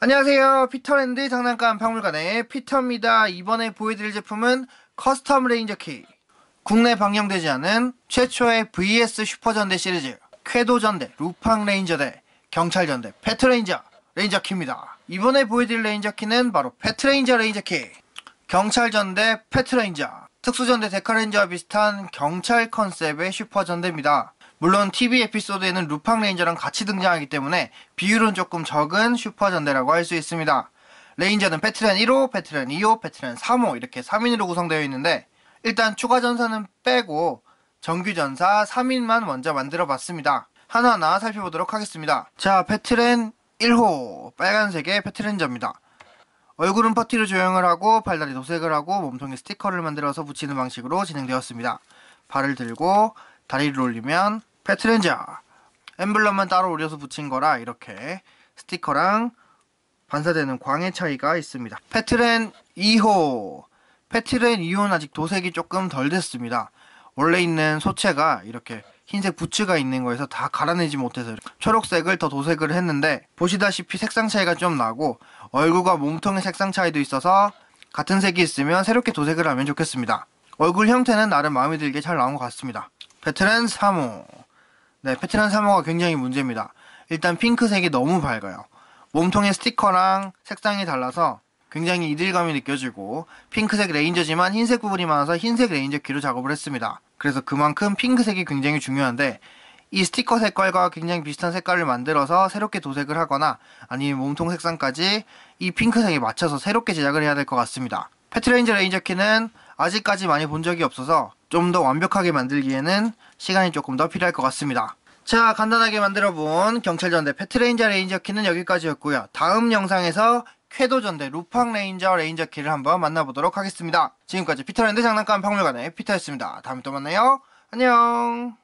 안녕하세요 피터랜드 장난감 박물관의 피터입니다 이번에 보여드릴 제품은 커스텀 레인저 키 국내 방영되지 않은 최초의 VS 슈퍼전대 시리즈 쾌도전대, 루팡 레인저대, 경찰전대, 패트레인저 레인저 키입니다 이번에 보여드릴 레인저 키는 바로 패트레인저 레인저 키 경찰전대 패트레인저 특수전대 데카레인저와 비슷한 경찰 컨셉의 슈퍼전대입니다 물론 TV 에피소드에는 루팡 레인저랑 같이 등장하기 때문에 비율은 조금 적은 슈퍼전대라고 할 수 있습니다. 레인저는 패트랜 1호, 패트랜 2호, 패트랜 3호 이렇게 3인으로 구성되어 있는데 일단 추가 전사는 빼고 정규 전사 3인만 먼저 만들어 봤습니다. 하나하나 살펴보도록 하겠습니다. 자, 패트랜 1호 빨간색의 패트랜저입니다. 얼굴은 퍼티로 조형을 하고 팔다리 도색을 하고 몸통에 스티커를 만들어서 붙이는 방식으로 진행되었습니다. 발을 들고 다리를 올리면 패트렌즈야 엠블럼만 따로 올려서 붙인 거라 이렇게 스티커랑 반사되는 광의 차이가 있습니다 패트렌 2호 패트렌 2호는 아직 도색이 조금 덜 됐습니다 원래 있는 소체가 이렇게 흰색 부츠가 있는 거에서 다 갈아내지 못해서 초록색을 더 도색을 했는데 보시다시피 색상 차이가 좀 나고 얼굴과 몸통의 색상 차이도 있어서 같은 색이 있으면 새롭게 도색을 하면 좋겠습니다 얼굴 형태는 나름 마음에 들게 잘 나온 것 같습니다 베트렌 3호 네, 패트런 3호가 굉장히 문제입니다. 일단 핑크색이 너무 밝아요. 몸통의 스티커랑 색상이 달라서 굉장히 이질감이 느껴지고 핑크색 레인저지만 흰색 부분이 많아서 흰색 레인저 귀로 작업을 했습니다. 그래서 그만큼 핑크색이 굉장히 중요한데 이 스티커 색깔과 굉장히 비슷한 색깔을 만들어서 새롭게 도색을 하거나 아니면 몸통 색상까지 이 핑크색에 맞춰서 새롭게 제작을 해야 될 것 같습니다. 패트레인저 레인저키는 아직까지 많이 본 적이 없어서 좀 더 완벽하게 만들기에는 시간이 조금 더 필요할 것 같습니다. 자 간단하게 만들어본 경찰전대 패트레인저 레인저키는 여기까지였고요. 다음 영상에서 쾌도전대 루팡 레인저 레인저키를 한번 만나보도록 하겠습니다. 지금까지 피터랜드 장난감 박물관의 피터였습니다. 다음에 또 만나요. 안녕